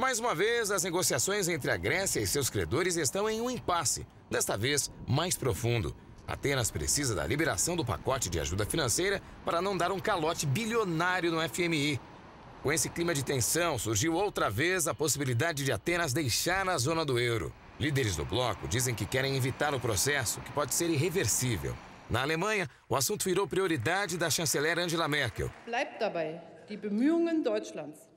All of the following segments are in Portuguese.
Mais uma vez, as negociações entre a Grécia e seus credores estão em um impasse, desta vez mais profundo. Atenas precisa da liberação do pacote de ajuda financeira para não dar um calote bilionário no FMI. Com esse clima de tensão, surgiu outra vez a possibilidade de Atenas deixar a zona do euro. Líderes do bloco dizem que querem evitar o processo, que pode ser irreversível. Na Alemanha, o assunto virou prioridade da chanceler Angela Merkel.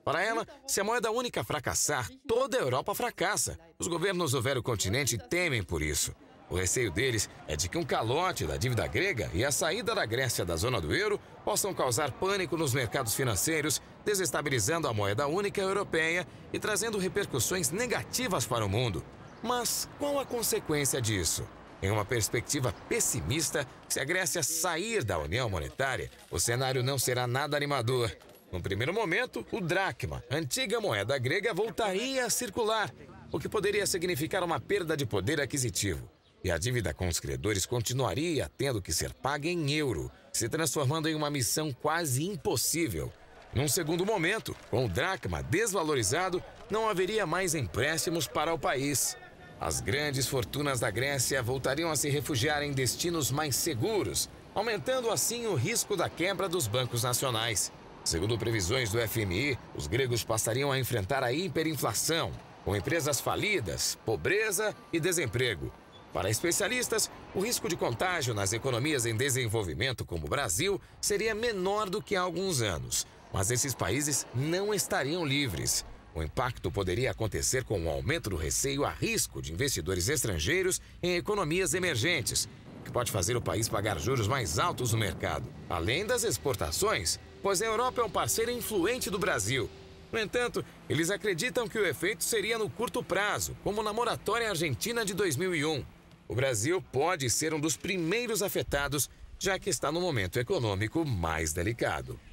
Para ela, se a moeda única fracassar, toda a Europa fracassa. Os governos do velho continente temem por isso. O receio deles é de que um calote da dívida grega e a saída da Grécia da zona do euro possam causar pânico nos mercados financeiros, desestabilizando a moeda única europeia e trazendo repercussões negativas para o mundo. Mas qual a consequência disso? Em uma perspectiva pessimista, se a Grécia sair da União Monetária, o cenário não será nada animador. No primeiro momento, o dracma, antiga moeda grega, voltaria a circular, o que poderia significar uma perda de poder aquisitivo. E a dívida com os credores continuaria tendo que ser paga em euro, se transformando em uma missão quase impossível. Num segundo momento, com o dracma desvalorizado, não haveria mais empréstimos para o país. As grandes fortunas da Grécia voltariam a se refugiar em destinos mais seguros, aumentando assim o risco da quebra dos bancos nacionais. Segundo previsões do FMI, os gregos passariam a enfrentar a hiperinflação, com empresas falidas, pobreza e desemprego. Para especialistas, o risco de contágio nas economias em desenvolvimento, como o Brasil, seria menor do que há alguns anos. Mas esses países não estariam livres. O impacto poderia acontecer com o aumento do receio a risco de investidores estrangeiros em economias emergentes, que pode fazer o país pagar juros mais altos no mercado, além das exportações pois a Europa é um parceiro influente do Brasil. No entanto, eles acreditam que o efeito seria no curto prazo, como na moratória argentina de 2001. O Brasil pode ser um dos primeiros afetados, já que está no momento econômico mais delicado.